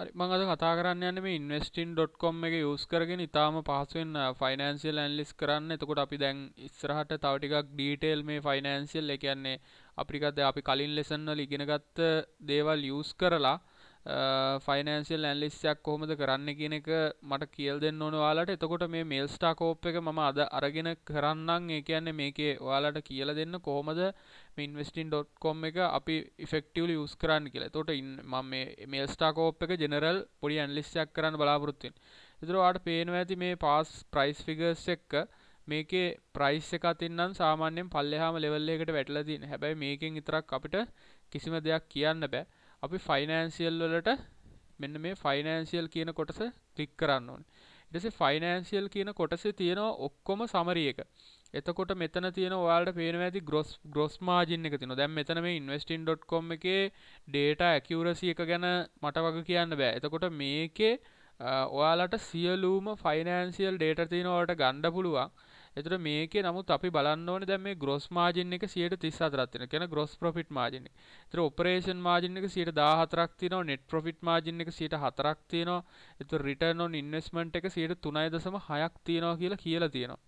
හරි මං අද කතා කරන්න යන්න මේ ඉන්වස්ටින් ඩොට්කොම් එක යස් කරගෙන ඉතාම පහසුවෙන් ෆයිනන්සිල් ඇන්ලිස් කරන්න එතකොට අපි දැන් ඉස්සරහට තවටිකක් ඩීටේල් මේ ෆයිනන්සිල් එකන්නේ අපිකත අපි කලින් ලෙසන්න ලිගෙනගත්ත දේවල් යස් කරලා ෆයිනන්සිල් ඇල්ලිස්සයක් කොහොමද කරන්න කියන එක මට කියල් දෙන්න ඕන වාලට එතකොට මේ මේල්ස්ටා කෝප් එක මම අද අරගෙන කරන්නම් ඒ කියන්නේ මේකේ ඔයාලට කියලා දෙන්න කොහොමද මේ ඉන්වස්ටින්.com එක අපි ඉෆෙක්ටිව්ලි යූස් කරන්න කියලා. එතකොට මම මේ මේල්ස්ටා කෝප් එක ජෙනරල් පොඩි ඇනලිස්ට්යක් කරන්න බලාපොරොත්තු වෙනවා. ඒතර ඔයාලට පේනවා ඇති මේ පාස් ප්‍රයිස් ෆිගර්ස් එක්ක මේකේ ප්‍රයිස් එක අතින්නම් සාමාන්‍යයෙන් පල්ලෙහාම ලෙවල් එකකට වැටලා තියෙන. හැබැයි මේකෙන් විතරක් අපිට කිසිම දෙයක් කියන්න බෑ. අපි ෆයිනෑන්සිියල් වලට මෙන්න මේ ෆයිනෑන්සිියල් කියන කොටස ක්ලික් කරන්න ඕන ඉටස ෆයිනෑන්සිියල් කියන කොටසේ තියෙනවා ඔක්කොම සමරියක එතකොට මෙතන තියෙන ඔයාලට පේනවා ඇති ග්‍රොස් ග්‍රොස් මාජින් එක තියෙනවා. දැන් මෙතන මේ investing.com එකේ data accuracy එක ගැන මට වග කියන්න බෑ. එතකොට මේකේ ඔයාලට සියලුම financial data තියෙන ඔයාලට ගන්න පුළුවන්. එතකොට මේකේ නමුත් අපි බලන්න ඕනේ දැන් මේ gross margin එක 134ක් තියෙනවා. කියන gross profit margin එක. එතකොට operation margin එක 114ක් තියෙනවා. net profit margin එක 104ක් තියෙනවා. එතකොට return on investment එක 103.6ක් තියෙනවා කියලා කියලා තියෙනවා.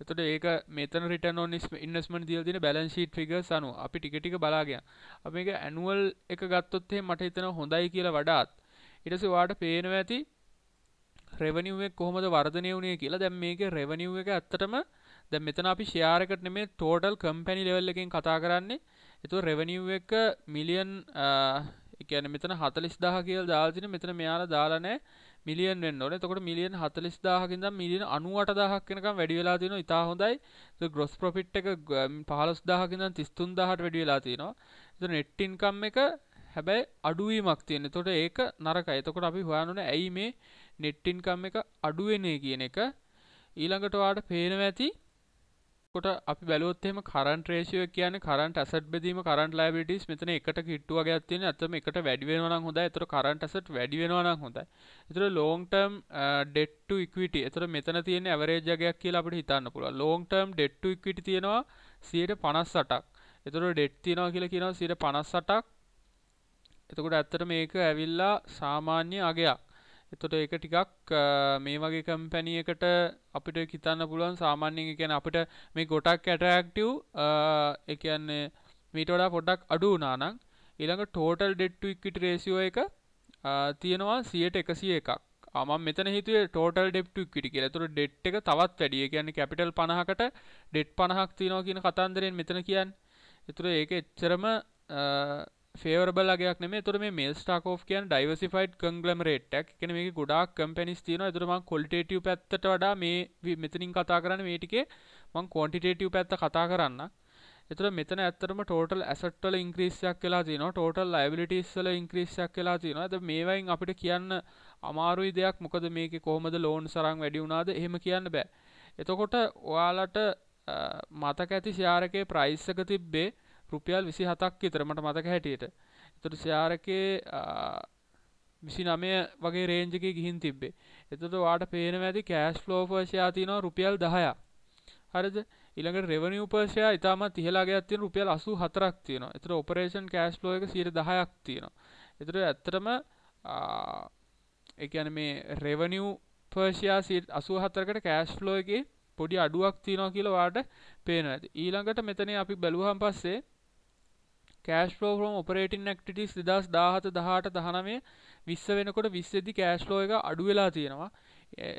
එතකොට ඒක මෙතන return on investment දීලා තියෙන balance sheet figures අනුව අපි ටික ටික බලාගෙන අපි මේක annual එක ගත්තොත් එහෙනම් මට හිතෙනවා හොඳයි කියලා වඩාත් ඊට පස්සේ ඔයාලට පේනවා ඇති රෙවනිුවක් කොහොමද වර්ධනය වුණේ කියලා දැම් මේක රෙවනිුව එක ඇත්තටම දැ මෙතන අපි ෂයාරකට මේ තෝටල් කම්පැනි ලෙවල් එකෙන් කතා කරන්නේ එතු රෙවනිුව එක මිලියන් එකන මෙතන හතලිස් දාහ කියල් දාතින මෙතන මෙයාලා දාලනෑ මිලියන් වෙන්න ඕනේ. එතකොට මිලියන් 40000කින් ඉඳන් මිලියන් 98000ක් වෙනකම් වැඩි වෙලා තිනවා. ඉතා හොඳයි. ඒක gross profit එක 15000කින් ඉඳන් 33000ට වැඩි වෙලා තිනවා. එතකොට net income එක හැබැයි අඩුවීමක් තියෙන. එතකොට ඒක නරකයි. එතකොට අපි හොයන්න ඕනේ ඇයි මේ නෙට්ටින්කම් එක අඩුවෙනේ කියන එක ඊළඟට වාට පේනව ඇති කොට අපි බැලොත්තෙම කරන්ට රේෂය කියන කරන්ට ඇසට බෙදීම කරන්ට ලයිබිටස් මෙතන එකට කිට්ටුවගේ තියෙන ඇතම එකට වැඩිවෙනවන හොඳ එතර කරන්ට ඇසට වැඩිවෙනවන හොඳයි එතර ලෝන්ටම් ඩෙට්ටු ඉක්විට එතර මෙතන තියෙන ඇවරේජගයක් කියලා අපට හිතන්න පුළුව ලෝන්ටම් ඩෙට්ටු ඉක්විට තියෙනවා සියට පනස් සටක් එතුර ඩෙට් තියෙනවා කියලා කියනවා සියට පනස් සටක් එතකොට ඇත්තට මේක ඇවිල්ලා සාමාන්‍ය අගයක් එතොට එක ටිකක් මේ වගේ කම්පැනියකට අපිට හිතන්න පුළුවන් සාමාන්‍යයෙන් කියන අපිට මේ ගොටක් ඇටරක්ටව් එකන්නේ මීටොඩා පොඩ්ඩක් අඩු නානං ඊළඟ ටෝටල් ඩෙට්ටු ඉක්විට රේසිෝ එක තියෙනවා සියට එකසිය එකක් ම මෙතන හිතුේ ටෝටල් ඩෙප්ට කිටි කියලා තුර ඩෙට් එක තවත් වැඩිය කියන්නේ කැපිටල් පණහකට ඩෙට් පණහක් තියනවා කියන කතන්දරයෙන් මෙතන කියන්න එතුර ඒක එච්චරම ෆේවරබල් අගයක් නෙමේ තොර මේ මේල් ස්ටාක් ඕෆ් කියන ඩයිවර්සිෆයිඩ් කංග්ලමරේට් එකක් කියන්නේ මේකේ ගොඩාක් කම්පැනිස් තියෙනවා ඒතර මම ක්වොලිටේටිව් පැත්තට වඩා මේ මෙතනින් කතා කරන්නේ මේ ටිකේ මම ක්වොන්ටිටේටිව් පැත්ත කතා කරන්න එතර මෙතන ඇත්තරම ටෝටල් ඇසට්වල ඉංක්‍රීසියක් කියලා තියෙනවා ටෝටල් ලයිබිලිටිස්වල ඉංක්‍රීසියක් කියලා තියෙනවා. ඒත් මේවයින් අපිට කියන්න අමාරුයි දෙයක්. මොකද මේකේ කොහොමද ලෝන් සරන් වැඩි වුණාද? එහෙම කියන්න බෑ. එතකොට ඔයාලට මතක ඇති ෂෙයාර් එකේ ප්‍රයිස් එක තිබ්බේ රුපියල් විසි හතක් විතරමට මතක හැටියට එතුට සයාරකේ විසි නමය වගේ රේන්ජක ගිහින් තිබ්බේ එතට වාට පේන ඇති කෑස් ලෝපර්ෂයා තියනවා රුපියල් දහය හරද ඉළඟ රෙවනි උපර්ෂය ඉතාම තිහලාගේ ඇතින රුපියල් අසු හතරක් තියෙන එතර ඔපරේෂන් කෑස් ලෝක සිර දහයක් තියෙනවා එතර ඇත්තරම එකන මේ රෙවනිව් පර්ෂයා සිට අසු හතරකට කෑස් ලෝයගේ පොඩි අඩුවක් තියෙනවා කියලවාට පේන ඇති ඊළඟට මෙතන අපි බැලුවහම් පස්සේ කෑශ්ලෝ ්‍රෝම් ඔපරේටින් ක්ටිස් දෙදස් දාහත දහට දහනමේ විස්ස වෙනකොට විස්සෙදි කෑශ්ලෝ එක අඩුවෙලා තියෙනවා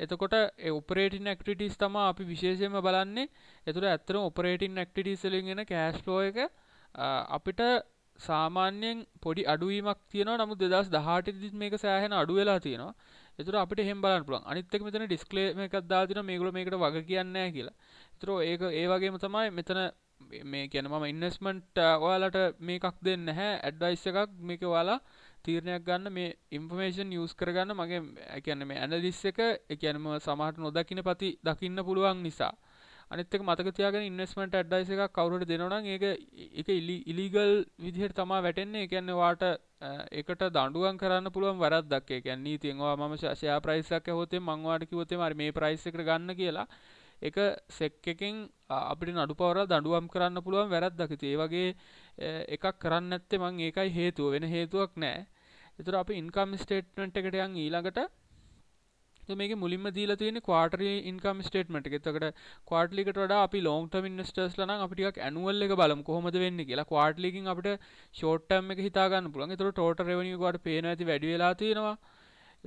එතකොට ඔපරේටින් ක්ටිස් තම අපි විශේෂයම බලන්නේ එතුට ඇත්තරම ඔපරේටින් ක්ටිස්ලින්ගෙන කෑශ්ලෝ එක අපිට සාමාන්‍යයෙන් පොඩි අඩුවීමක් තියෙන නමු දෙදස් දහටදිත් මේක සෑහෙන අඩුවෙලා තියෙනවා එතුර අපිට හෙම් බලන්න පුළුවන් අනිත්තක මෙතන ඩිස්කලේ එකක් දාතින මේගොල මේකට වග කියන්නේ කියලා එතුර ඒක ඒ වගේම තමයි මෙතන මේ ගැන මම ඉන්නස්මට් ඔයාලට මේකක් දෙන්න හැ ඇඩ්වයිස් එකක් මේක වාලා තීරණයක් ගන්න මේ ඉන්ෆර්මේෂන් යස් කරගන්න මගේ ඇකැන මේ ඇනලිස් එක එකැනම සමහට නොදකින පති දකින්න පුළුවන් නිසා අනිත්තක මතකතියාගෙන ඉන්වස්මට ඇඩ්ඩයිස එකක් කවුරට දෙනවන ඒක එක ඉලි ඉලිගල් විදිහට තමා වැටෙන්නේ එකන්නවාට එකට දඩුවන් කරන්න පුළුවන් වැරත් දක්කේ කැන්නේ තියෙනවා ම ශෂයා ප්‍රයිසක් හොතේ මංවාට කිවතේ මර මේ ප්‍රයිස එක ගන්න කියලා එක සෙක් එකෙන් අපිට නඩු පවර දඩුවම් කරන්න පුළුවන් වැරද්දක ඒවගේ එකක් කරන්න ඇත්තේ මං ඒකයි හේතුව වෙන හේතුවක් නෑ එතුර අපි ඉන්කම් ස්ටේට්මට් එකට යන් ඊළඟට මේක මුලින්ම දීල තියෙන කවාටර ඉන්කම් ස්ටේට්මට එකතකට කවාටලිකට වඩා අපි ලෝන්ටම ඉන්නස්ටර්ස් ලන අපිටික් ඇනුවල් එක බලම් කොහොමද වෙන්න කියලා කවාටලිකින් අපට ෂෝට්ටම් එක හිතාගන්න පුළන් තුර ටෝට රෙවනි ගට පේන ඇති වැඩි වෙලා තියෙනවා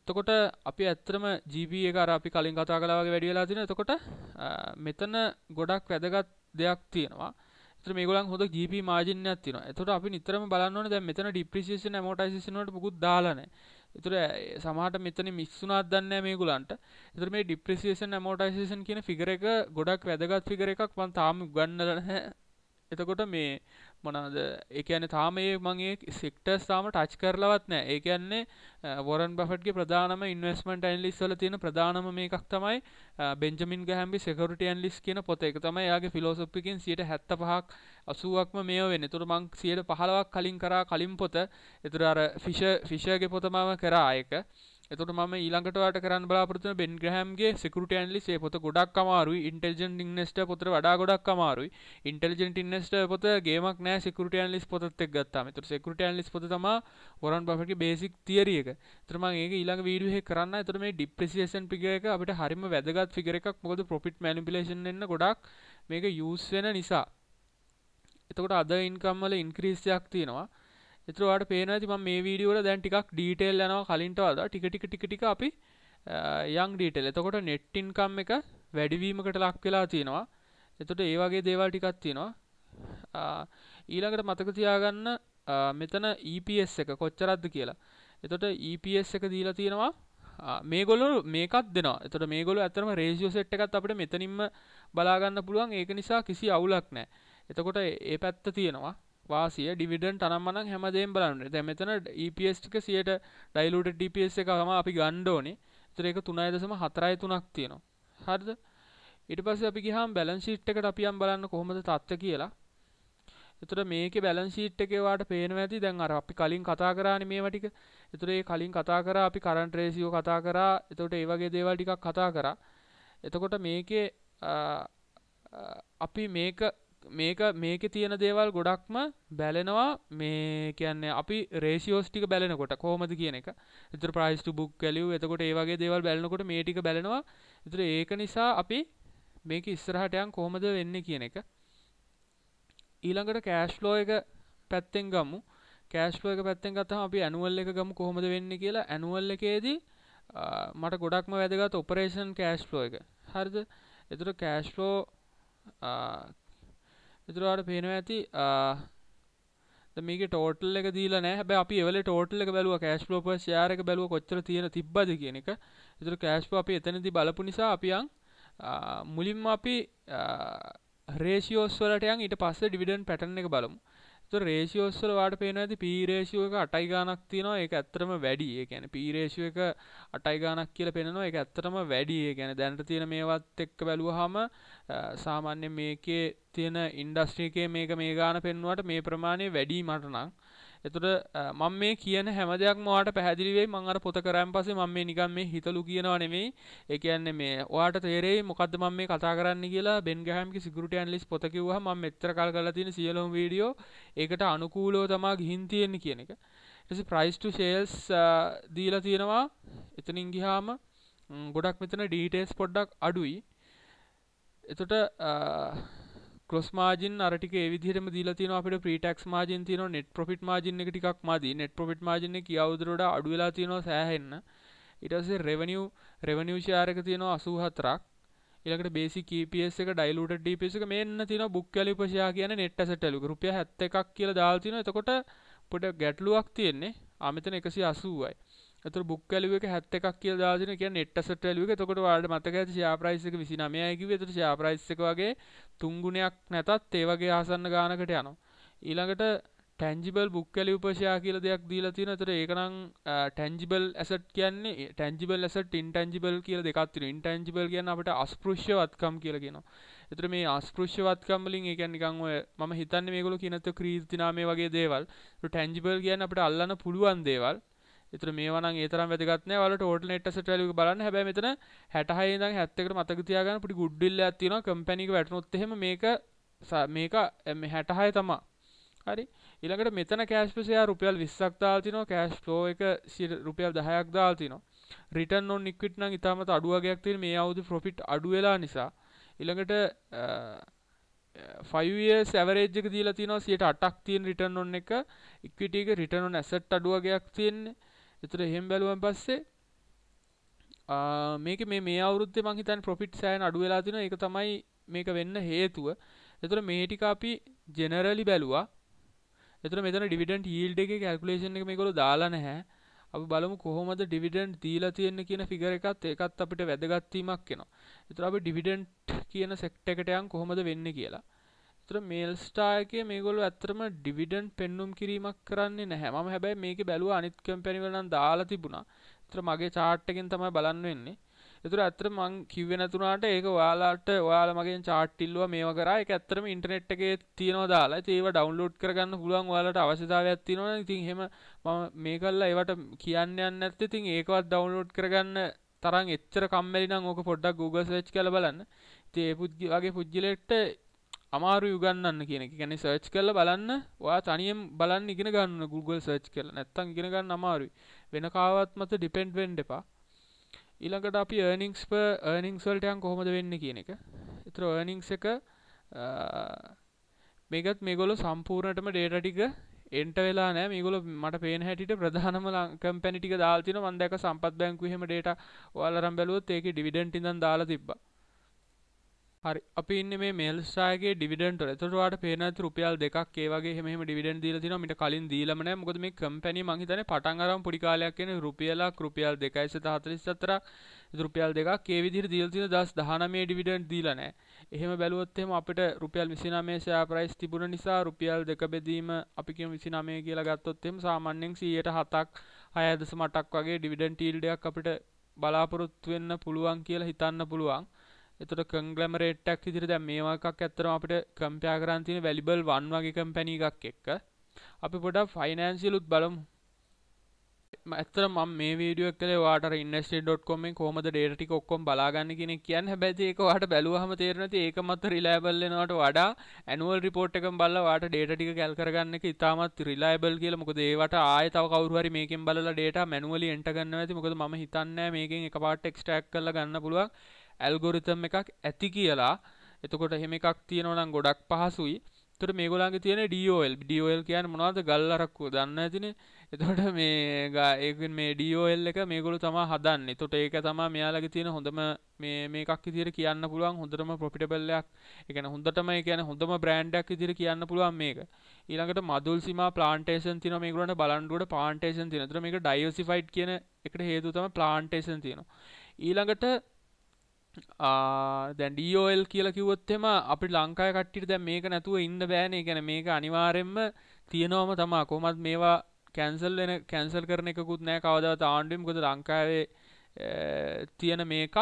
එතකොට අපි ඇත්තටම GB එක අර අපි කලින් කතා කළා වගේ වැඩි වෙලා තියෙනවා. එතකොට මෙතන ගොඩක් වැදගත් දෙයක් තියෙනවා. එතන මේගොල්ලන් හොඳ GB මාජින් එකක් තියෙනවා. එතකොට අපි නිතරම බලන්න ඕනේ දැන් මෙතන depreciation amortization වලට මුකුත් දාලා නැහැ. එතකොට සමහරට මෙතන මිස් වුණාත් දන්නේ නැහැ මේගොල්ලන්ට. එතකොට මේ depreciation amortization කියන figure එක ගොඩක් වැදගත් figure එකක් මම තාම උගන්වලා නැහැ. එතකොට මේ මොනද එකන තාම ඒ මගේ සික්ටස් තාම ටච් කරලවත් නෑ ඒකන්නේ වොරන් බෆට්ගේ ප්‍රධානම ඉන්වස්මට ඇන්ලිස් වල තියෙන ප්‍රධානම මේකක් තමයි බෙන්ජමින් ගැම්ි සෙකරට ඇන්ලිස් කියන පොත එක තමයි යාගේ ෆිලෝසොපිකින් සියට හැත්ත පහක් අසුවක්ම මේ වෙන තුර මං සියට පහලවක් කලින් කරා කලින් පොත එතුර අර ෆිෂ ෆිෂගේ පොතමම කරායක එතකොට මම ඊළඟට ඔයාලට කරන්න බලාපොරොත්තු වෙන බෙන් ග්‍රෑම්ගේ security analysis ඒ පොත ගොඩක් අමාරුයි intelligent investor පොතට වඩා ගොඩක් අමාරුයි intelligent investor පොත ගේමක් නෑ security analysis පොතත් එක්ක ගත්තාම. එතකොට security analysis පොත තමයි Warren Buffett ගේ basic theory එක. එතකොට මම ඒක ඊළඟ වීඩියෝ එකේ කරන්න. එතකොට මේ depreciation figure එක අපිට හරිම වැදගත් figure එකක්. මොකද profit manipulation වෙන්න ගොඩක් මේක use වෙන නිසා. එතකොට අද ඉන්කම් වල ඉන්ක්‍රීස්යක් තියෙනවා. එතකොට ඔයාලට පේනවා ඇති මම මේ වීඩියෝ වල දැන් ටිකක් ඩීටේල් යනවා කලින්ට වඩා ටික ටික ටික ටික අපි යම් ඩීටේල්. එතකොට net income එක වැඩිවීමකට ලක් වෙලා තියෙනවා. එතකොට ඒ වගේ දේවල් ටිකක් තියෙනවා. ඊළඟට මතක තියාගන්න මෙතන EPS එක කොච්චරක්ද කියලා. එතකොට EPS එක දීලා තියෙනවා මේගොල්ලෝ මේකත් දෙනවා. එතකොට මේගොල්ලෝ ඇත්තටම රේෂියෝ සෙට් එකත් අපිට මෙතනින්ම බලා ගන්න පුළුවන්. ඒක නිසා කිසි අවුලක් නැහැ. එතකොට ඒ පැත්ත තියෙනවා. වාසිය ඩිවිඩන් තනම්මනක් හැමදේම් බලන්න දැ මෙතන EPSටික සියට ඩයිලුට DPS e එක හම අපි ගණ්ඩෝනේ තරක තුනයි දසම හතරයි තුනක් තියෙනවා හරිද ඉට පස්ස අපි හම් බැලන්සිීට් එකට අපියම් බලන්න කොහොමද තත්ත කියලා එතුට මේක බැලන්සිීට් එකවාට පේන ඇති දැන් අර අපි කලින් කතා කරාන මේ වටික එතුරේ කලින් කතා කර අපි කරන්ට රේසිෝ කතා කරා එතට ඒවගේ දේවල් ටිකක් කතා කරා එතකොට මේකේ අපි මේක මේක මේක තියෙන දේවල් ගොඩක්ම බැලෙනවා මේ කියන්නේ අපි රේෂියෝස් ටික බැලෙනකොට කොහොමද කියන එක. ඒතර price to book value එතකොට ඒ වගේ දේවල් බැලනකොට මේ ටික බැලෙනවා. ඒතර ඒක නිසා අපි මේක ඉස්සරහට යන් කොහොමද වෙන්නේ කියන එක. ඊළඟට cash flow එක පැත්තෙන් ගමු. cash flow එක පැත්තෙන් ගත්තහම අපි annual එක ගමු කොහොමද වෙන්නේ කියලා. annual එකේදී මට ගොඩක්ම වැදගත් operation cash flow එක. හරිද? එතකොට cash flow එතුරවාට පේනවා ඇති මේක ටෝටල් එක දීලා නෑ හැබැයි අපි එවලේ ටෝටල් එක බැලුවා කෑෂ් ෆ්ලෝ පර් ෂෙයාර් එක බැලුවා කොච්චර තියෙන තිබ්බද කියන එක. ඒතර කෑෂ් ෆ්ලෝ අපි එතනදී බලපු නිසා අපි යන් මුලින්ම අපි රේෂියෝස් වලට යන් ඊට පස්සේ ඩිවිඩන්ඩ් පැටර්න් එක බලමු. රේෂියෝස් වල වාට පේනවා ඇති p රේෂියෝ එක 8යි ගාණක් තියෙනවා ඒක ඇත්තටම වැඩි. ඒ කියන්නේ p රේෂියෝ එක 8යි ගාණක් කියලා පේනවා ඒක ඇත්තටම වැඩි. ඒ කියන්නේ දැනට තියෙන මේවත් එක්ක බැලුවාම සාමාන්‍ය මේකේ තියෙන ඉන්ඩස්ට්‍රි එකේ මේක මේ ගාණ පෙන්නුවාට මේ ප්‍රමාණය වැඩි මට නම්. එතකොට මම මේ කියන හැම දෙයක්ම ඔයාලට පැහැදිලි වෙයි මම අර පොත කරාන් පස්සේ මම මේ නිකන් මේ හිතලු කියනවා නෙමෙයි ඒ කියන්නේ මේ ඔයාලට තේරෙයි මොකද්ද මම මේ කතා කරන්නේ කියලා බෙන් ගහම්ගේ සිකියුරිටි ඇනලිස්ට් පොත කිව්වහම මම මෙච්චර කල් කරලා තියෙන සියලුම වීඩියෝ ඒකට අනුකූලව තමයි ගිහින් තියෙන්නේ කියන එක ඊට පස්සේ price to sales දීලා තියෙනවා එතනින් ගියාම ගොඩක් මෙතන ඩීටේල්ස් පොඩ්ඩක් අඩුයි එතකොට ක්‍රොස් මාජින් අර ටික ඒ විදිහටම දීලා තියෙනවා අපිට ප්‍රී ටැක්ස් මාජින් තියෙනවා net profit margin එක ටිකක් මදි net profit margin එක කියවුදට වඩා අඩු වෙලා තියෙනවා සෑහෙන්න ඊට පස්සේ revenue revenue share එක තියෙනවා 84ක් ඊළඟට බේසික් EPS එක diluted EPS එක මේන්න තියෙනවා book value per share කියන්නේ net asset value රුපියල් 71ක් කියලා දාලා තියෙනවා එතකොට පොඩ ගැටලුවක් තියෙන්නේ ආ මෙතන 180යි ඇතුර බුක් වැලුවක හැත්ත එකක් කිය දාන කිය නෙට්ට වැලුවක තකොට වාඩ මතක ඇති ශාප්‍රයිසික විසිනමයකි වෙතුර ශාප්‍රයිස්සක වගේ තුංගුණයක් නැතත් ඒවගේ ආසන්න ගානකට යනවා. ඊළඟට ටැන්ජිබල් බුක් කලි උපශයා කියල දෙයක් දීලා තියෙන අතර ඒකනම් ටැන්ජිබල් ඇසට් කියන්නේ ටැන්ජිබල් ඇසට ඉන්ටැන්ජිබල් කියල දෙකත්තින ඉන්ටැන්ජිබල් කියන්න අපට අස්පෘෂ්‍යවත්කම් කියලගෙනවා. එතර මේ අස්පෘෂ්‍යවත්කම්ලින් එකනිකංව ම හිතන්න මේගොලු කියනත ක්‍රීතිනාමේ වගේ දේවල් ටැන්ජිබල් කියන්න අපට අල්ලන්න පුළුවන් දේවල් ඒතර මේවා නම් ඒ තරම් වැදගත් නෑ. ඔයාලට total net asset value එක බලන්න. හැබැයි මෙතන 66 ඉඳන් 71ට මතක තියාගන්න පුඩි good will එකක් තියෙනවා. company එක වැටුනොත් එහෙම මේක මේක 66 තමයි. හරි. ඊළඟට මෙතන cash flow share රුපියල් 20ක් දාලා තිනවා. cash flow එක රුපියල් 10ක් දාලා තිනවා. return on equity නම් ඊටමත් අඩු වගයක් තියෙන මේ අවුරුදු profit අඩු වෙලා නිසා. ඊළඟට 5 years average එක දීලා තිනවා 108ක් තියෙන return on එක equity එක return on asset අඩු වගයක් තියෙන්නේ. එතර එහෙම බැලුවන් පස්සේ මේක මේ මේ අවුරුද්දේ මං හිතන්නේ ප්‍රොෆිට් සෑයන අඩු වෙලා තිනවා ඒක තමයි මේක වෙන්න හේතුව. එතකොට මේ ටික අපි ජෙනරලි බැලුවා. එතකොට මෙතන ඩිවිඩන්ඩ් යීල්ඩ් එකේ කැල්කියුලේෂන් එක මේගොල්ලෝ දාලා නැහැ. අපි බලමු කොහොමද ඩිවිඩන්ඩ් දීලා තියෙන්නේ කියන ෆිගර් එකත් ඒකත් අපිට වැදගත් වීමක් වෙනවා. ඒතර අපි ඩිවිඩන්ඩ් කියන සෙක්ට් එකට යන් කොහොමද වෙන්නේ කියලා. ඇත්තර මේල් ස්ටායකය මේගොලු ඇත්තරම ඩිවිඩන් පෙන්නුම් කිරීමක් කරන්නේ නැහැ මම හැබැයි මේක බැලුව අනිත් කම්පැනිවලන් දාලා තිබුණා තර මගේ චාට්ටකෙන් තමයි බලන්න වෙන්නේ එතුර ඇත්තර මං කිව්ව නැතුනාට ඒක ඔයාලාට ඔයාලා මගේ චාට්ටිල්ලුව මේවා කරා එක ඇත්තරම ඉන්ටනෙට් එකේ තියෙනවා දාලා ඒව ඩවුන්ලෝඩ් කරගන්න පුළුවන් ඔයාලට අවශ්‍යතාවයක් තියෙනවා ඉතින් එහෙම මම මේ කල්ලා ඒවට කියන්න යන්න නැත්තේ ඉතින් ඒකවත් ඩවුන්ලෝඩ් කරගන්න තරම් එච්චර කම්මැලි නම් ඕක පොඩ්ඩක් Google search කරලා බලන්න. ඉතින් ඒ පුද්ගලගේ පුද්ගලෙක්ට අමාරු යුගන්නන්න කියන එක ගැන සර්ච් කරලා බලන්න ඔයා තනියෙන් බලන්න ඉගෙන ගන්න Google සර්ච් කරලා නැත්තම් ඉගෙන ගන්න අමාරුයි වෙන කාවත් මත ඩිපෙන්ඩ් වෙන්න එපා ඊළඟට අපි earnings per earnings වලට යන් කොහොමද වෙන්නේ කියන එක ඒතර earnings එක මේකත් මේගොල්ලෝ සම්පූර්ණයටම data ටික එන්ට වෙලා නෑ මේගොල්ලෝ මට පේන හැටියට ප්‍රධානම කම්පැනි ටික දාලා තිනවා මම දැක සම්පත් බැංකුවේ එහෙම data ඔයාලා අරන් බැලුවොත් ඒකේ ඩිවිඩන්ඩ් ඉඳන් දාලා තිබ්බා හරි අපි ඉන්න මේ මේල්සාගේ ඩිවිඩන්ට එතකොට පේන ඇති රුපියල් දෙකක් ඒ වගේ මෙහෙම ඩිවිඩන්ඩ් දීලා තිනවා මිට කලින් දීලම නැහැ මොකද මේ කම්පැනි මං හිතන්නේ පටන් අරන් පොඩි කාලයක් එන රුපියලක් රුපියල් 2.44ක් රුපියල් දෙකක් ඒ විදිහට දීලා තියෙන 1019 ඩිවිඩන්ඩ් දීලා නැහැ. එහෙම බැලුවොත් එහෙම අපිට රුපියල් 29 ෂෙයා ප්‍රයිස් තිබුණ නිසා රුපියල් දෙක බෙදීම අපි කියමු 29 කියලා ගත්තොත් එහෙම සාමාන්‍යයෙන් 107ක් 6.8ක් වගේ ඩිවිඩන්ඩ් ටීල්ඩ් එකක් අපිට බලාපොරොත්තු වෙන්න පුළුවන් කියලා හිතන්න පුළුවන්. එතොට කංගලමරේට්ටක් ඉදිරි දැ මේවාකක් ඇත්තරම අපිට කම්පයා කරන්තින වැලිබල් වන් වගේ කම්පැනී එකක් එක්ක අපි පොඩ ෆයිනන්සිලුත් බලමු ඇත්තර ම මේ වීඩිය කල වාට ඉන්නස්ට.කොම කොම ඩේටි කොක්කොම් බලාගන්න කෙන කියන්න හැබැති එක වාට බැලුවහම තේරනති ඒක මත රිලෑබල්ලනවට වඩා ඇනුවල් රිපෝට් එකම් බල්ලවාට ඩේටික කැල්කරගන්න එක ඉතාමත් රිලයිබල් කියල මොක දේවට ආය තව කවරුහරි මේකෙන් බලලා ඩේට මැනුවලි එටගන්න ඇති මොකද ම හිතන්න මේකින් එක පාට එක්ස්ටක් කල ගන්න පුළුවන් ඇල්ගොරිතම් එකක් ඇති කියලා එතකොට එහෙම එකක් තියෙනවනම් ගොඩක් පහසුයි එතකොට මේගොල්ලන්ගේ තියෙන DOL DOL කියන්නේ මොනවද ගල් අරක්කුව දන්න ඇතිනේ එතකොට මේ ඒකෙන් මේ DOL එක මේගොල්ලෝ තමයි හදන්නේ එතකොට ඒක තමයි මෙයාලගේ තියෙන හොඳම මේ මේකක් විදියට කියන්න පුළුවන් හොඳටම ප්‍රොෆිටබල් එකක් ඒ කියන්නේ හොඳටම ඒ කියන්නේ හොඳම බ්‍රෑන්ඩ් එකක් විදියට කියන්න පුළුවන් මේක ඊළඟට මදුල් සීමා ප්ලාන්ටේෂන් තියෙනවා මේගොල්ලන්ට බලන්ඩුවට ප්ලාන්ටේෂන් තියෙනවා එතකොට මේක ඩයිවර්සිෆයිඩ් කියන එකට හේතුව තමයි ප්ලාන්ටේෂන් තියෙනවා ඊළඟට දැන් ඩෝල් කියලා කිවොත්තෙම අපි ලංකාය කට්ටිට දැ මේක නැතුව ඉන්න බෑනේ ගැන මේක අනිවාරෙන්ම තියෙනවම තමා කොමත් මේවා කැන්සල් වෙන කැන්සල් කරන එකකුත් නෑ කවදාව ආණ්ඩුවම් කොද ලංකාවේ තියෙන මේකක්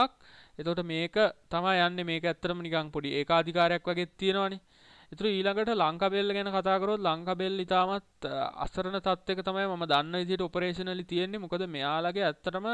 එතොට මේක තමා යන්න මේක ඇත්තරම නිකං පොඩි ඒකාධිකාරයක් වගේ තියෙනවානේ ඉතුර ඊළඟට ලංකාබෙල්ල ගැන කතාකරොත් ලංකාබෙල් ඉතාමත් අසරණ තත්වක තමයි ම දන්න ඉදිට ඔපරේෂනලි තියෙන්නේ මොකද මෙයාලගේ ඇත්තටම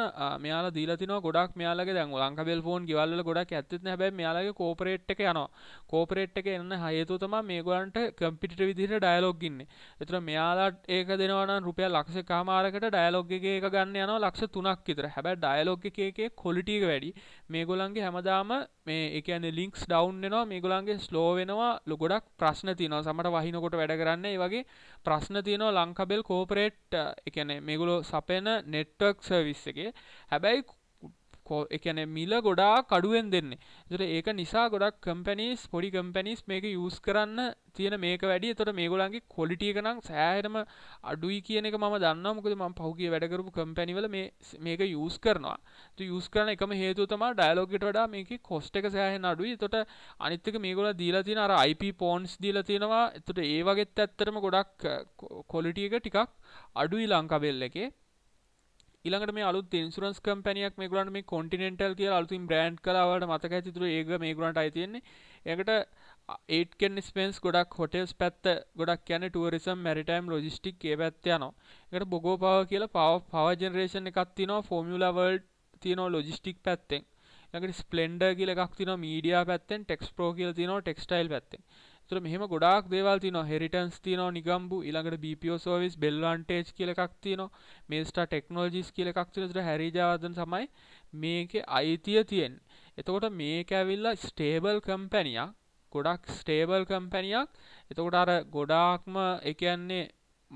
මෙයාල දීලතින ගොඩක් මෙයාලගේ දැන් ලංකාබෙල් ෆෝන් ගවල්ල ගොඩක් ඇත්තත් හැබැ මෙයාලගේ කෝපරේට් එක යනවා කෝපරේට් එක එන්න හයතු තම මේගොලන්ට කම්පිට විදිහට ඩයලොග්ගන්න එතුර මෙයාලාට ඒක දෙනවන රුපිය ලක්ෂ කාමාරකට ඩයලොග් එක ගන්න යන ලක්ෂ තුනක් විතර හැබැ ඩයලොග් එකේ කොලිටික වැඩි මේගොලන්ගේ හැමදාම මේ එකන ලිින්ක්ස් ඩවන්් වෙනවා මේගොලන්ගේ ස්ලෝ වෙනවා ලොගොඩක් ගානක් ප්‍රශ්න තියනව සමට වහිනකොට වැඩ කරන්න ඒ වගේ ප්‍රශ්න තියනෝ ලංකබෙල් කෝපරේට් එකන මේගුලු සපෙන නෙට්වර්ක් සර්විස් එක හැබැයි කෝ එකන මිල ගොඩා කඩුවෙන් දෙන්නේ එතට ඒක නිසා ගොඩක් කම්පැනිස් පොඩි කම්පැනිස් මේක යස් කරන්න තියෙන මේක වැඩි තොට මේගොලන්ගේ කොලිටිය කනම් සෑහටම අඩුයි කියන එක ම දන්නමකද ම පහුගේ වැඩකරපු කම්පැනිවල මේක යස් කරනවා යස් කරන එකම හේතු තම ඩයිලෝගට වඩා මේක කොස්ට එක සෑහෙන් අඩුයි තොට අනිත්තක මේගොල දීලා තියෙන අර IP පෝන්ස් දීලා තියෙනවා එතට ඒ වගේත් ඇත්තරම ගොඩක් කොලිටියක ටිකක් අඩුයි ලංකවෙල්ල එකේ ඉළඟට මේ අලුත් ඉන්සුරන්ස් කම්පැනියක් මේගලන් මේ කොටිනෙන්ටල් කිය අලුතින් බ්‍රන්ඩ් කරවට මතක ඇතිතුර ඒක මේගලන්ට අයිතියෙන්නේ එකට ඒටකෙන් ස්පෙන්ස් ගොඩක් හොටෙස් පැත්ත ගොඩක් කියන ටුවරිසම් මැරිටයිම් ලොජිස්ටික් ඒ පැත්තියනවා එකට බොගෝ පව කියලා පව පවජනරේෂණ එකත්තිනවා ෆෝමියලවල් තියනෝ ලොජිස්ටික් පැත්තෙන් එකට ස්පලෙන්ඩ කියලක්තින මීඩිය පැත්තෙන් ටෙක්ස් ප්‍රෝ කියල් තිනෝ ටෙක්ස්ටයිල් පැත්තෙන් තුර මෙහම ගොඩක් දේවල් තින හෙරිටන්ස් තින නිගම්බු ඉළඟට BPO සෝවිස් බෙල්වන්ටේජ් කියලකක් තියන මේස්ට ටෙක්නෝජිස් කියලකක් තිනට හැරිජාවදන් සමයි මේක අයිතිය තියෙන් එතකොට මේක ඇවිල්ලා ස්ටේබල් කම්පැනියක් ගොඩක් ස්ටේබල් කම්පැනියක් එතකොට අර ගොඩාක්ම එකන්නේ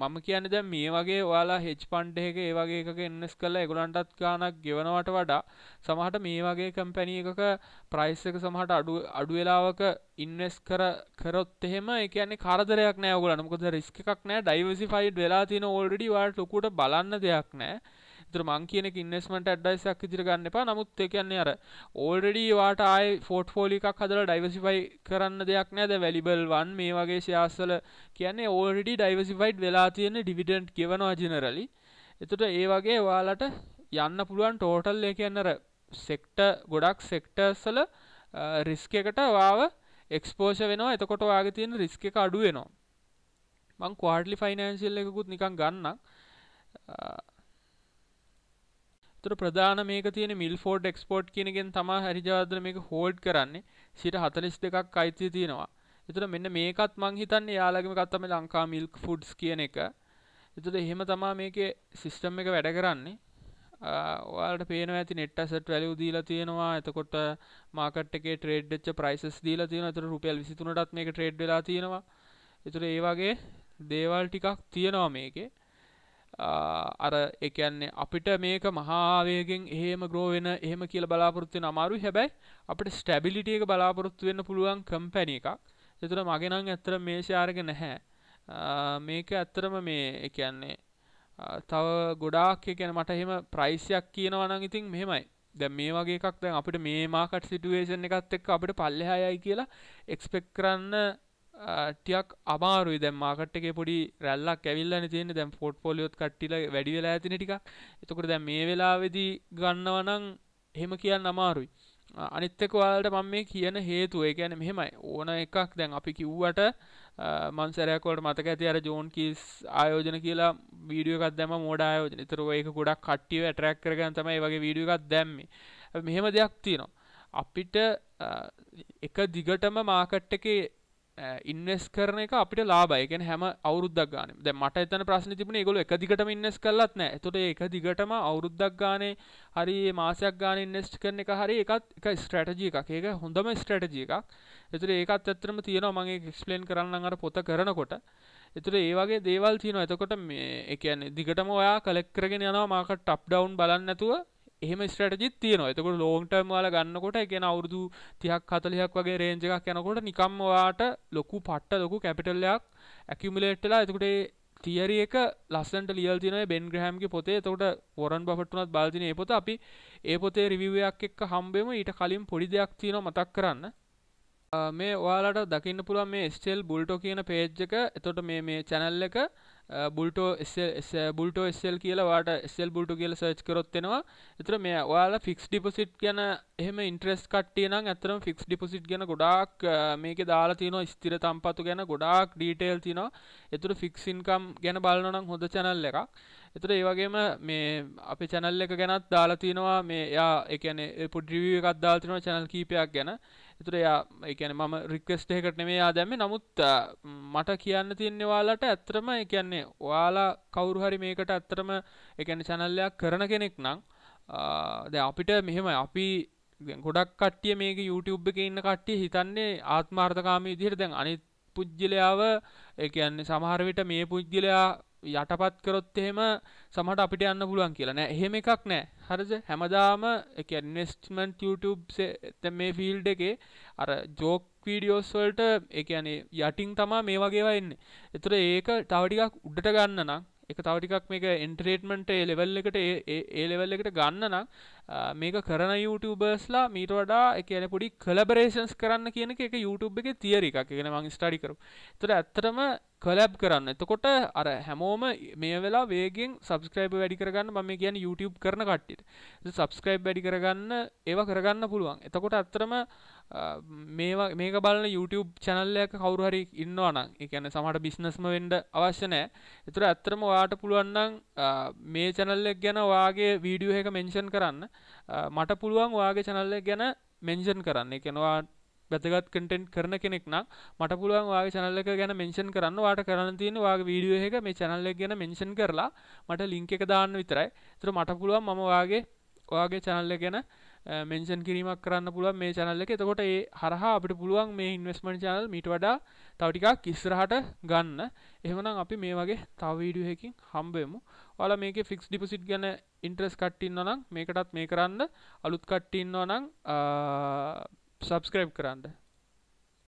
මම කියන්නේ දැන් මේ වගේ ඔයාලා හෙජ් ෆන්ඩ් එකක ඒ වගේ එකක ඉන්වෙස්ට් කරලා ඒගොල්ලන්ටත් ගාණක් ගෙවනවට වඩා සමහරට මේ වගේ කම්පැනි එකක ප්‍රයිස් එක සමහරට අඩු අඩු වෙලාවක ඉන්වෙස්ට් කර කරොත් එහෙම ඒ කියන්නේ කරදරයක් නෑ ඔයගොල්ලන්ට. මොකද රිස්ක් එකක් නෑ ඩයිවර්සිෆයිඩ් වෙලා තියෙන ඕල්රෙඩි ඔයාලට ලොකුට බලන්න දෙයක් නෑ. තුර මං කියන ඉන්වස්මට ඇඩ්ඩයිසක් ඉදිර ගන්න එපා නමුත් එකන්නේ අර ඕල්ඩඩී වාට ආය ෆෝට් ෆෝලිකක් හදල ඩයිවසිෆයි කරන්න දෙයක් නෑද වැලිබල් වන් මේ වගේ ශයාස්සල කියන්නේ ඕල්ඩි ඩයිවසිෆයිඩ් වෙලා තියෙන ඩිවිඩන්ට් ගෙවනවා ජනරලි එතට ඒ වගේ වාලට යන්න පුළුවන් ටෝටල් එක කියන්නර සෙක්ට ගොඩක් සෙක්ටර්සල රිස්ක එකට වාව එක්ස්පෝෂ වෙනවා එතකොට වාගේ තියෙන රිස්ක එක අඩුවෙනවා මං කවාඩලි ෆයිනන්සිල් එකකුත් නිකන් ගන්න තුර ප්‍රධාන මේක තියෙන මිල්ෆෝඩ් එක්ස්පෝට් කියනගෙන් තමා හරිජාදර මේක හෝල්ඩ් කරන්නේ සිට හතලිස් දෙකක් අයිති තියෙනවා එතර මෙන්න මේකත් මං හිතන්නේ යාලගම කත්තම ලංකා මිල්ක් ෆුඩ්ස් කියන එක එතට එහෙම තමා මේක සිිස්ටම් එක වැඩ කරන්නේ ඔයාට පේන ඇති නෙට් ඇසට වැලූ දීලා තියෙනවා එතකොට මාකට එක ට්‍රේඩ් ච් ප්‍රයිසස් දීලා තියෙන අතර රුපියල් විසිතුනටත් මේක ට්‍රේඩ් වෙලා තියෙනවා එතුර ඒ වගේ දේවල් ටිකක් තියෙනවා මේකේ අර ඒ කියන්නේ අපිට මේක මහා වේගෙන් එහෙම grow වෙන එහෙම කියලා බලාපොරොත්තු වෙන අමාරුයි හැබැයි අපිට ස්ටැබිලිටි එක බලාපොරොත්තු වෙන්න පුළුවන් කම්පැනි එකක් ඒතර මගේ නම් ඇත්තට මේ ෂෙයාර් නැහැ මේක ඇත්තටම මේ ඒ කියන්නේ තව ගොඩාක් ඒ කියන්නේ මට එහෙම ප්‍රයිස් එකක් කියනවා නම් ඉතින් මෙහෙමයි දැන් මේ වගේ එකක් දැන් අපිට මේ මාකට් සිටුේෂන් එකත් එක්ක අපිට පල්ලෙහායයි කියලා එක්ස්පෙක්ට් කරන්න ටියක් අමාරු දැ මාකට්ක පොඩි රැල්ලක් ඇවිල්ල තියෙන දැම් ෆොට් පොලියොත් කට්ටිල වැඩි වෙලා ඇතින ටික එතකට දැ මේ වෙලාවෙදී ගන්නවනං හෙම කියන්න අමාරුයි අනිත්තක වාලට මම මේ කියන හේතුව ගැන මෙහෙමයි ඕන එකක් දැන් අපි කිව්වට මන්සරයකොට මතක ඇති අර ජෝන් කිස් ආයෝජන කියලා වීඩියකත් දැම මෝඩ ආයෝජන තර ඒක ගොඩක් කට්ටිව ඇටරැක් කරගන් තමයි වගේ වීඩියකත් දැම්මේ මෙහෙම දෙයක් තියෙනවා අපිට එක දිගටම මාකට් එකේ ඉන්නස් කරන එක අපිට ලාබයගෙන් හැම අවුරුද්දක් ගාන ද මට එතන ප්‍රශ්න තිබුණ ගොල එක දිගට ඉන්නස් කරලත් නෑ තොට එක දිගටම අවුරුද්දක් ගානේ හරි මාසයක් ගාන ඉන්නස්ට කරන එක හරි එකත් එක ස්ට්‍රටජිය එකක් ඒක හොඳම ස්ට්‍රටජිය එකක් එතුර ඒකත් ඇත්තරම තියෙන මගේ එක්ස්පලේන් කරන්න අර පොත කරනකොට එතුර ඒවාගේ දේවල් තියෙන එතකොට මේ එකන්නේ දිගටම ඔයා කලෙක්කරගෙන යනවා මාකට ටප් ඩවන්් බලන්නඇතුව එහම ස්ටටජිත් තියෙනවා එතකොට ලෝන්ටර්ම් වාල ගන්නකොට එකෙන අවුරුදු තියක් කතලියක් වගේ රේන්ජ එකක් යනකොට නිකම්වාට ලොකු පට්ට ලොකු කැපිටල්ලයක් ඇකිමිලේට්ලා එතකොට තියරි එක ලස්සන්ට ලියල් තිනය බෙන් ග්‍රහම්ගේ පොතේ තකොට වොරන් බටුනත් බාල්තින ඒ පොත අපි ඒ පොතේ රිවිවයක් එක්ක හම්බෙම ඊට කලින් පොඩි දෙයක් තියෙන මතක් කරන්න මේ ඔයාලට දකින්න පුළුවන් මේ ස්ටෙල් බුල්ටෝ කියන පේජ් එක එතොට මේ මේ චැනල් එක බුල්ටෝ බුල්ටෝ එස්සල් කියලවාට එස්සල් බුල්ට කියල සච් කරොත්වෙනවා එතර මේ ඔයාලා ෆික්ස් ඩිපසිට් ගැන එහෙම ඉන්ට්‍රෙස් කට්ටියන ඇතරම් ෆික්ස් ඩිපසිට් ගැන ගොඩක් මේක දාලා තියන ස්තිර තම්පතු ගැන ගොඩක් ඩීටේල් තින එතුර ෆික්සින්කම් ගැන බලනනම් හොඳ චැනල් එකක් එතර ඒවගේම මේ අප චැනල් එක ගැනත් දාලා තියෙනවා මේ යා එකන පුඩ්‍රිවිය එකත් දාල්තිනවා චැනල් කීපයක් ගැන එතුර යා එකන මම රික්වස්ට එකට නෙමේ යා දැම නමුත් මට කියන්න තියන්නේවාලට ඇත්‍රම එකන්නේ ඔයාලා කවුරුහරි මේකට ඇත්තරම එකන චැනල්ලයක් කරන කෙනෙක් නං ද අපිට මෙහෙම අපි ගොඩක් කට්ටිය මේක YouTube එක ඉන්න කට්ටිය හිතන්නේ ආත්මාර්ථකාමී විදිහට දැන් අනිත් පුද්ගලයාව ඒ කියන්නේ සමහර විට මේ පුද්ගලයා යටපත් කරොත් එහෙම සමහට අපිට යන්න පුළුවන් කියලා නෑ එහෙම එකක් නෑ හරිද හැමදාම එක ඉන්වෙස්ට්මන්ට් YouTube මේ ෆීල්ඩ් එකේ අර ජෝක් වීඩියෝස් වලට ඒ කියන්නේ යටින් තමා මේ වගේවා එන්නේ. ඒතර ඒක තව ටිකක් උඩට ගන්න නම් ඒක තව ටිකක් මේක එන්ටර්ටේන්මන්ට් ඒ ලෙවල් එකට ඒ ඒ ලෙවල් එකට ගන්න නම් මේක කරන YouTubersලා මීට වඩා ඒ කියන්නේ පොඩි කොලැබරේෂන්ස් කරන්න කියන එක ඒක YouTube එකේ තියරි එකක්. ඒ කියන්නේ මම ස්ටඩි කරුවා. ඒතර ඇත්තටම කලබ් කරන්න එතකොට අර හැමෝම මේ වෙලා වේගෙන් සබස්ක්‍රයිබ් වැඩි කරගන්න මම කියන YouTube කරන කට්ටිට සබස්ක්‍රයිබ් වැඩි කරගන්න ඒව කරගන්න පුළුවන් එතකොට අත්තරම මේවා මේක බලන YouTube චැනල්ලයක කවුරු හරි ඉන්නවා නම් ඒ කියන්නේ සමහර බිස්නස්ම වෙන්න අවශ්‍ය නැහැ. ඒතර ඇත්තටම ඔයාට පුළුවන් නම් මේ channel එක ගැන ඔයාගේ වීඩියෝ එක mention කරන්න. මට පුළුවන් ඔයාගේ channel එක ගැන mention කරන්න. ඒ කියනවා වැදගත් කටෙන්ට් කරන කෙනෙක් නම් මට පුළුවන් වාගේ channel එක ගැන mention කරන්න වාට කරන්න තියෙන වාගේ වීඩියෝ එක මේ channel එක ගැන mention කරලා මට link එක දාන්න විතරයි. ඒතර මට පුළුවන් මම වාගේ ඔයාගේ channel එක ගැන mention කිරීමක් කරන්න පුළුවන් මේ channel එක. එතකොට ඒ හරහා අපිට පුළුවන් මේ investment channel මීට වඩා තව ටිකක් ඉස්සරහට ගන්න. එහෙමනම් අපි මේ වගේ තව වීඩියෝ එකකින් හම්බ වෙමු. ඔයාලා මේකේ fixed deposit ගැන interest කට්ටිය ඉන්නවා නම් මේකටත් මේ කරන්න. අලුත් කට්ටිය ඉන්නවා නම් सब्सक्राइब दें